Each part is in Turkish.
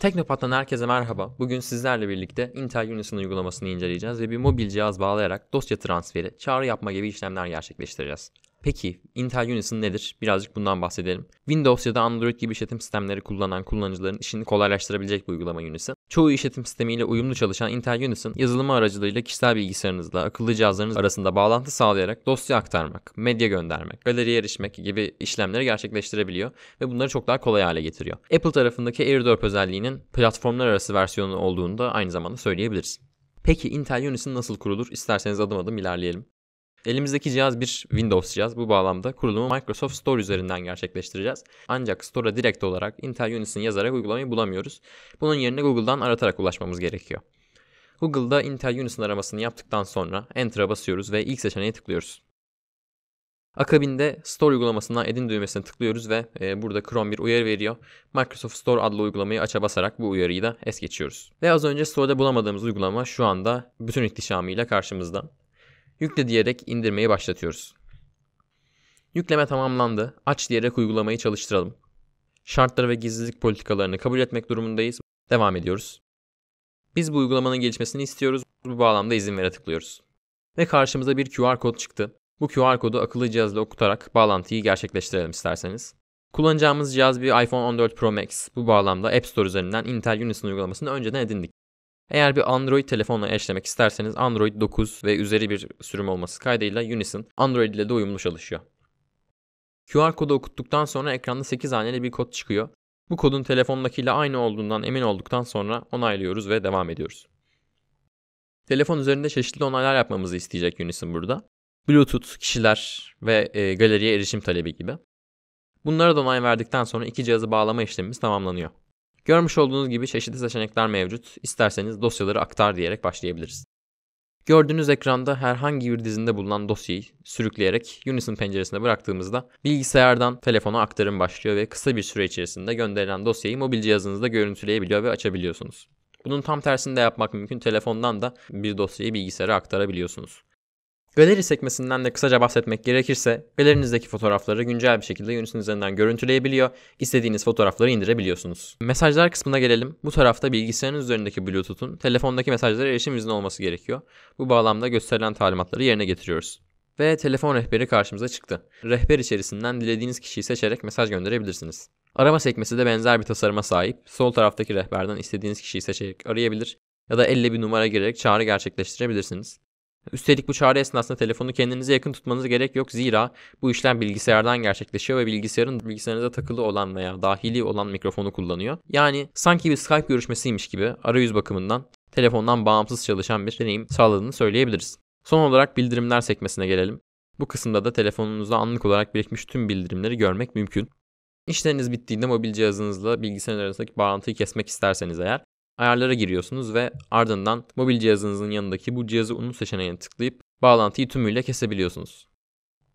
Teknopat'tan herkese merhaba. Bugün sizlerle birlikte Intel Unison uygulamasını inceleyeceğiz ve bir mobil cihaz bağlayarak dosya transferi, çağrı yapma gibi işlemler gerçekleştireceğiz. Peki Intel Unison nedir? Birazcık bundan bahsedelim. Windows ya da Android gibi işletim sistemleri kullanan kullanıcıların işini kolaylaştırabilecek bir uygulama Unison. Çoğu işletim sistemiyle uyumlu çalışan Intel Unison, yazılımı aracılığıyla kişisel bilgisayarınızla akıllı cihazlarınız arasında bağlantı sağlayarak dosya aktarmak, medya göndermek, galeriye erişmek gibi işlemleri gerçekleştirebiliyor ve bunları çok daha kolay hale getiriyor. Apple tarafındaki AirDrop özelliğinin platformlar arası versiyonu olduğunu da aynı zamanda söyleyebiliriz. Peki Intel Unison nasıl kurulur? İsterseniz adım adım ilerleyelim. Elimizdeki cihaz bir Windows cihaz. Bu bağlamda kurulumu Microsoft Store üzerinden gerçekleştireceğiz. Ancak Store'a direkt olarak Intel Unison yazarak uygulamayı bulamıyoruz. Bunun yerine Google'dan aratarak ulaşmamız gerekiyor. Google'da Intel Unison aramasını yaptıktan sonra Enter'a basıyoruz ve ilk seçeneğe tıklıyoruz. Akabinde Store uygulamasından edin düğmesine tıklıyoruz ve e, burada Chrome bir uyarı veriyor. Microsoft Store adlı uygulamayı aça basarak bu uyarıyı da es geçiyoruz. Ve az önce Store'da bulamadığımız uygulama şu anda bütün ihtişamıyla karşımızda. Yükle diyerek indirmeyi başlatıyoruz. Yükleme tamamlandı. Aç diyerek uygulamayı çalıştıralım. Şartları ve gizlilik politikalarını kabul etmek durumundayız. Devam ediyoruz. Biz bu uygulamanın gelişmesini istiyoruz. Bu bağlamda izin vere tıklıyoruz. Ve karşımıza bir QR kod çıktı. Bu QR kodu akıllı cihazla okutarak bağlantıyı gerçekleştirelim isterseniz. Kullanacağımız cihaz bir iPhone 14 Pro Max. Bu bağlamda App Store üzerinden Intel Unison uygulamasını önceden edindik. Eğer bir Android telefonla eşlemek isterseniz Android 9 ve üzeri bir sürüm olması kaydıyla Unison Android ile de uyumlu çalışıyor. QR kodu okuttuktan sonra ekranda 8 haneli bir kod çıkıyor. Bu kodun telefondakiyle aynı olduğundan emin olduktan sonra onaylıyoruz ve devam ediyoruz. Telefon üzerinde çeşitli onaylar yapmamızı isteyecek Unison burada. Bluetooth, kişiler ve e, galeriye erişim talebi gibi. Bunlara da onay verdikten sonra iki cihazı bağlama işlemimiz tamamlanıyor. Görmüş olduğunuz gibi çeşitli seçenekler mevcut. İsterseniz dosyaları aktar diyerek başlayabiliriz. Gördüğünüz ekranda herhangi bir dizinde bulunan dosyayı sürükleyerek Unison penceresine bıraktığımızda bilgisayardan telefona aktarım başlıyor ve kısa bir süre içerisinde gönderilen dosyayı mobil cihazınızda görüntüleyebiliyor ve açabiliyorsunuz. Bunun tam tersini de yapmak mümkün. Telefondan da bir dosyayı bilgisayara aktarabiliyorsunuz. Galeri sekmesinden de kısaca bahsetmek gerekirse galerinizdeki fotoğrafları güncel bir şekilde Yunus'un üzerinden görüntüleyebiliyor, istediğiniz fotoğrafları indirebiliyorsunuz. Mesajlar kısmına gelelim. Bu tarafta bilgisayarın üzerindeki Bluetooth'un telefondaki mesajlara erişim izni olması gerekiyor. Bu bağlamda gösterilen talimatları yerine getiriyoruz ve telefon rehberi karşımıza çıktı. Rehber içerisinden dilediğiniz kişiyi seçerek mesaj gönderebilirsiniz. Arama sekmesi de benzer bir tasarıma sahip. Sol taraftaki rehberden istediğiniz kişiyi seçerek arayabilir ya da elle bir numara girerek çağrı gerçekleştirebilirsiniz. Üstelik bu çağrı esnasında telefonu kendinize yakın tutmanıza gerek yok zira bu işlem bilgisayardan gerçekleşiyor ve bilgisayarın bilgisayarınıza takılı olan veya dahili olan mikrofonu kullanıyor. Yani sanki bir Skype görüşmesiymiş gibi arayüz bakımından telefondan bağımsız çalışan bir deneyim sağladığını söyleyebiliriz. Son olarak bildirimler sekmesine gelelim. Bu kısımda da telefonunuzda anlık olarak birikmiş tüm bildirimleri görmek mümkün. İşleriniz bittiğinde mobil cihazınızla bilgisayar arasındaki bağlantıyı kesmek isterseniz eğer ayarlara giriyorsunuz ve ardından mobil cihazınızın yanındaki bu cihazı unut seçeneğine tıklayıp bağlantıyı tümüyle kesebiliyorsunuz.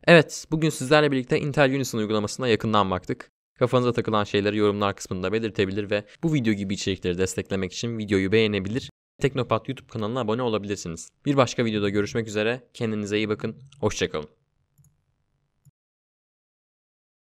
Evet, bugün sizlerle birlikte Intel Unison uygulamasına yakından baktık. Kafanıza takılan şeyleri yorumlar kısmında belirtebilir ve bu video gibi içerikleri desteklemek için videoyu beğenebilir. Teknopat YouTube kanalına abone olabilirsiniz. Bir başka videoda görüşmek üzere. Kendinize iyi bakın. Hoşçakalın.